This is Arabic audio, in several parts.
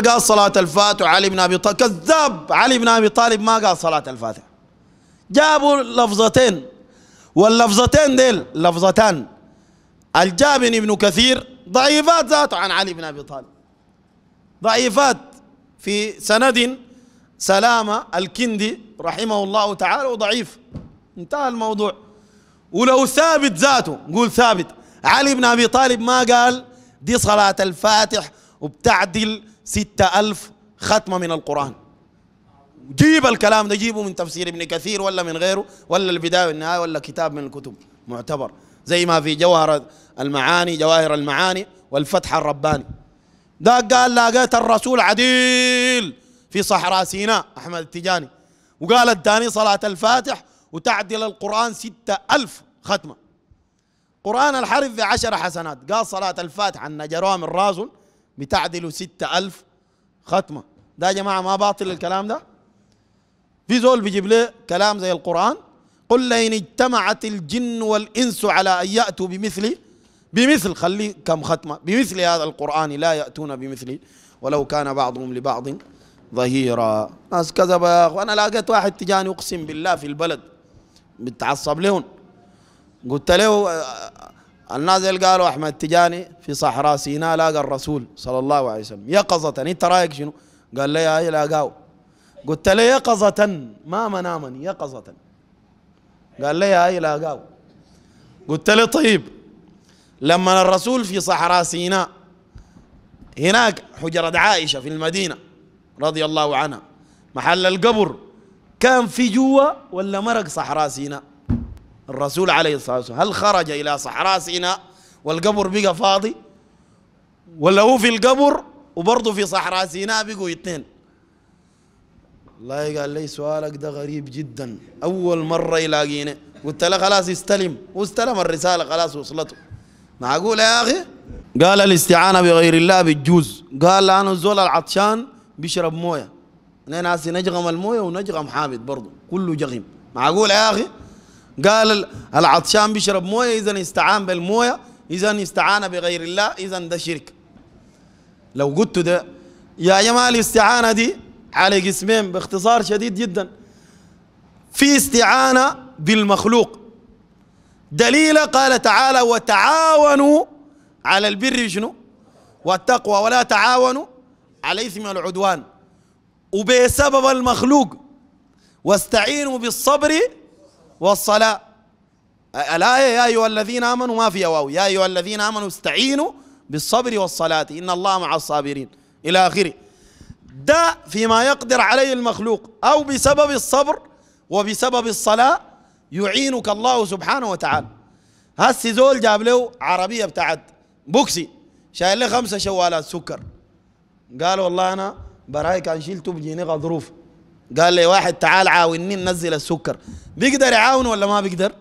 قال صلاة الفاتحة علي بن أبي طالب كذاب علي بن أبي طالب ما قال صلاة الفاتحة جابوا لفظتين واللفظتين ديل لفظتان الجابن ابن كثير ضعيفات ذاته عن علي بن أبي طالب ضعيفات في سند سلامة الكندي رحمه الله تعالى وضعيف انتهى الموضوع ولو ثابت ذاته قول ثابت علي بن أبي طالب ما قال دي صلاة الفاتح وبتعدل ستة ألف ختمة من القرآن جيب الكلام ده جيبه من تفسير ابن كثير ولا من غيره ولا البداية والنهاية ولا كتاب من الكتب معتبر زي ما في جوهر المعاني جواهر المعاني والفتح الرباني ده قال لقيت الرسول عديل في صحراء سيناء أحمد التجاني وقال اداني صلاة الفاتح وتعدل القرآن ستة ألف ختمة قرآن الحرف عشر حسنات قال صلاة الفاتح عن جرام الرازل بتعدل ستة ألف ختمة ده يا جماعة ما باطل الكلام ده في زول بيجيب ليه كلام زي القرآن قل لئن اجتمعت الجن والإنس على أن يأتوا بمثل بمثل خلي كم ختمة بمثل هذا القرآن لا يأتون بمثله ولو كان بعضهم لبعض ظهيرا ناس كذبوا يا أخو أنا لقيت واحد تجاني أقسم بالله في البلد بتعصب لهم قلت له النازل قالوا احمد تجاني في صحراء سيناء لاقى الرسول صلى الله عليه وسلم يقظة انت رايك شنو؟ قال لي يا لاقاو قلت له يقظة ما مناما يقظة قال لي يا لاقاو قلت له طيب لما الرسول في صحراء سيناء هناك حجرة عائشة في المدينة رضي الله عنها محل القبر كان في جوا ولا مرق صحراء سيناء الرسول عليه الصلاة والسلام هل خرج إلى صحراء سيناء والقبر بقى فاضي ولا هو في القبر وبرضه في صحراء سيناء بقوا اثنين الله قال لي سؤالك ده غريب جدا أول مرة يلاقيني قلت له خلاص استلم واستلم الرسالة خلاص وصلته معقول يا أخي قال الاستعانة بغير الله بالجوز قال أنا الزول العطشان بيشرب موية أنا ناسي نجغم الموية ونجغم حامد برضه كله جغم معقول يا أخي قال العطشان بيشرب مويه اذا استعان بالمويه اذا استعان بغير الله اذا ده شرك لو قلت ده يا جماعه الاستعانه دي على قسمين باختصار شديد جدا في استعانه بالمخلوق دليل قال تعالى وتعاونوا على البر شنو والتقوى ولا تعاونوا على اثم العدوان وبسبب المخلوق واستعينوا بالصبر والصلاة الآية يا أيها الذين آمنوا ما فيها واو يا أيها الذين آمنوا استعينوا بالصبر والصلاة إن الله مع الصابرين إلى آخره داء فيما يقدر عليه المخلوق أو بسبب الصبر وبسبب الصلاة يعينك الله سبحانه وتعالى هسي زول جاب له عربية بتاعت بوكسي شايل له خمسة شوالات سكر قال والله أنا براي كان شيلته بجيني غضروف قال لي واحد تعال عاوني ننزل السكر بيقدر يعاون ولا ما بيقدر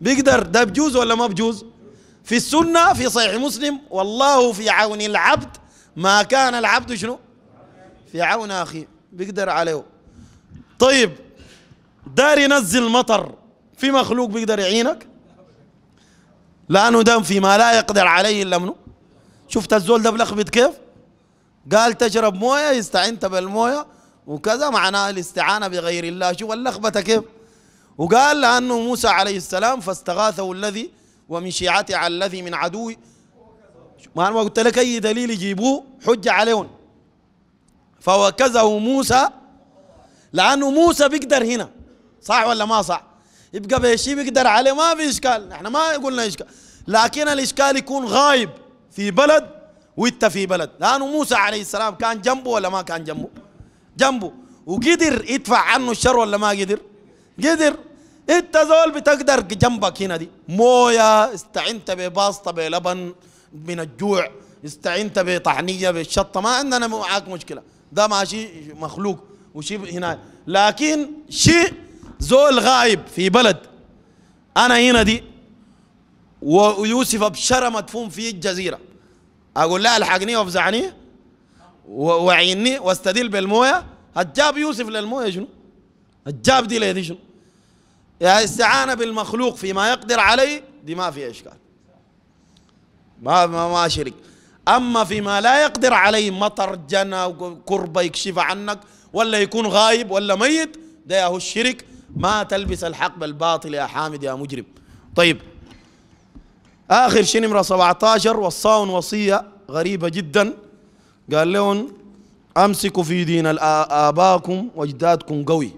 بيقدر ده بجوز ولا ما بجوز في السنة في صحيح مسلم والله في عون العبد ما كان العبد شنو في عون أخي بيقدر عليه طيب دار ينزل مطر في مخلوق بيقدر يعينك لأنه دم فيما لا يقدر عليه إلا منه شفت الزول ده بلخبط كيف قال تشرب موية يستعنت بالموية وكذا معناه الاستعانة بغير الله شوف اللخبطة كيف وقال لأنه موسى عليه السلام فاستغاثه الذي ومن شيعته على الذي من عدوي ما أنا قلت لك أي دليل يجيبوه حجة عليهم فوكزه موسى لأنه موسى بيقدر هنا صح ولا ما صح يبقى شيء بيقدر عليه ما في إشكال احنا ما قلنا إشكال لكن الإشكال يكون غايب في بلد وانت في بلد لأنه موسى عليه السلام كان جنبه ولا ما كان جنبه جنبه وقدر يدفع عنه الشر ولا ما قدر قدر انت زول بتقدر جنبك هنا دي مويه استعنت بباسطه بلبن من الجوع استعنت بطحنيه بالشطه ما عندنا معاك مشكله ده ماشي مخلوق وشيء هنا لكن شيء زول غايب في بلد انا هنا دي ويوسف بشره مدفون في الجزيره اقول لها الحقني وافزعني وعيني واستدل بالمويه هتجاب يوسف للمويه شنو؟ هتجاب دي ليه دي شنو؟ يا استعانه بالمخلوق فيما يقدر عليه دي ما فيها اشكال ما ما, ما شرك اما فيما لا يقدر عليه مطر جنى كربه يكشف عنك ولا يكون غايب ولا ميت ده يا هو الشرك ما تلبس الحق بالباطل يا حامد يا مجرم طيب اخر شيء نمره 17 والصاون وصيه غريبه جدا قال لهم امسكوا في دين اباكم واجدادكم قوي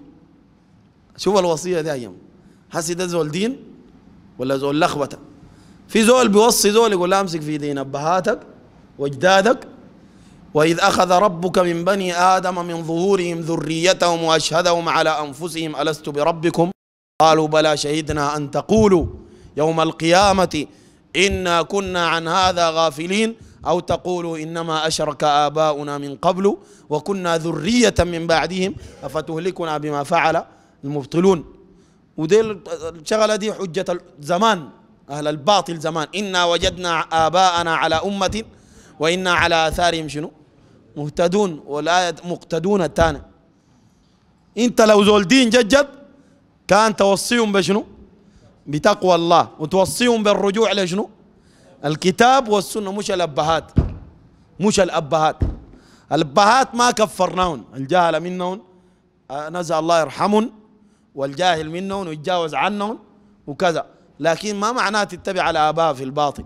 شوف الوصيه دي ايام هسي ده زول دين ولا زول لخبطه في زول بيوصي زول يقول امسك في دين ابهاتك واجدادك واذ اخذ ربك من بني ادم من ظهورهم ذريتهم واشهدهم على انفسهم الست بربكم قالوا بلى شهدنا ان تقولوا يوم القيامه انا كنا عن هذا غافلين أو تقولوا إنما أشرك آباؤنا من قبل وكنا ذرية من بعدهم أفتهلكنا بما فعل المبطلون ودي الشغلة دي حجة الزمان أهل الباطل زمان إنا وجدنا آباءنا على أمة وإنا على آثارهم شنو مهتدون ولا مقتدون التاني أنت لو زول دين ججد كان توصيهم بشنو بتقوى الله وتوصيهم بالرجوع لشنو الكتاب والسنة مش الأبهات مش الأبهات الأبهات ما كفرناهم الجاهل منهم نزع الله يرحمهم والجاهل منهم ويتجاوز عنهم وكذا لكن ما معناه تتبع الآباء في الباطل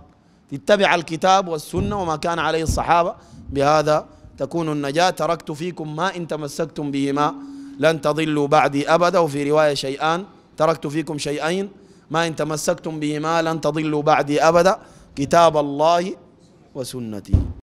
تتبع الكتاب والسنة وما كان عليه الصحابة بهذا تكون النجاة تركت فيكم ما إن تمسكتم بهما لن تضلوا بعدي أبدا وفي رواية شيئان تركت فيكم شيئين ما إن تمسكتم بهما لن تضلوا بعدي أبدا كتاب الله وسنته